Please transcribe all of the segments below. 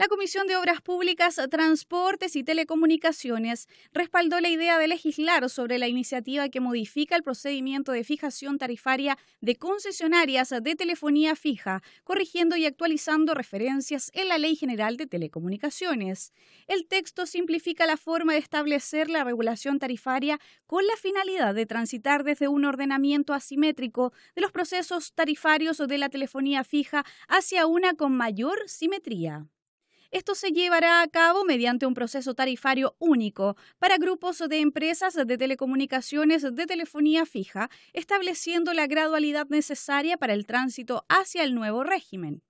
La Comisión de Obras Públicas, Transportes y Telecomunicaciones respaldó la idea de legislar sobre la iniciativa que modifica el procedimiento de fijación tarifaria de concesionarias de telefonía fija, corrigiendo y actualizando referencias en la Ley General de Telecomunicaciones. El texto simplifica la forma de establecer la regulación tarifaria con la finalidad de transitar desde un ordenamiento asimétrico de los procesos tarifarios de la telefonía fija hacia una con mayor simetría. Esto se llevará a cabo mediante un proceso tarifario único para grupos de empresas de telecomunicaciones de telefonía fija, estableciendo la gradualidad necesaria para el tránsito hacia el nuevo régimen.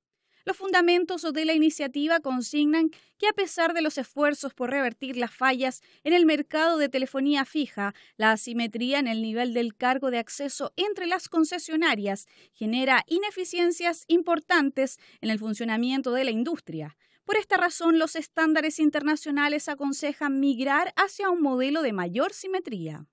Los fundamentos de la iniciativa consignan que a pesar de los esfuerzos por revertir las fallas en el mercado de telefonía fija, la asimetría en el nivel del cargo de acceso entre las concesionarias genera ineficiencias importantes en el funcionamiento de la industria. Por esta razón, los estándares internacionales aconsejan migrar hacia un modelo de mayor simetría.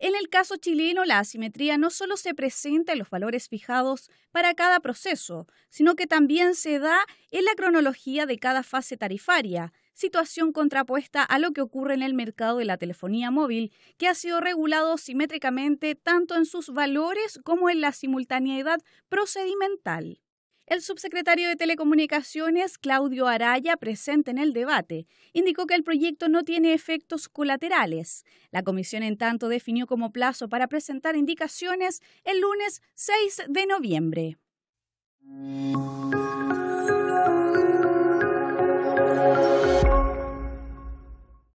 En el caso chileno, la asimetría no solo se presenta en los valores fijados para cada proceso, sino que también se da en la cronología de cada fase tarifaria, situación contrapuesta a lo que ocurre en el mercado de la telefonía móvil, que ha sido regulado simétricamente tanto en sus valores como en la simultaneidad procedimental. El subsecretario de Telecomunicaciones, Claudio Araya, presente en el debate, indicó que el proyecto no tiene efectos colaterales. La comisión, en tanto, definió como plazo para presentar indicaciones el lunes 6 de noviembre.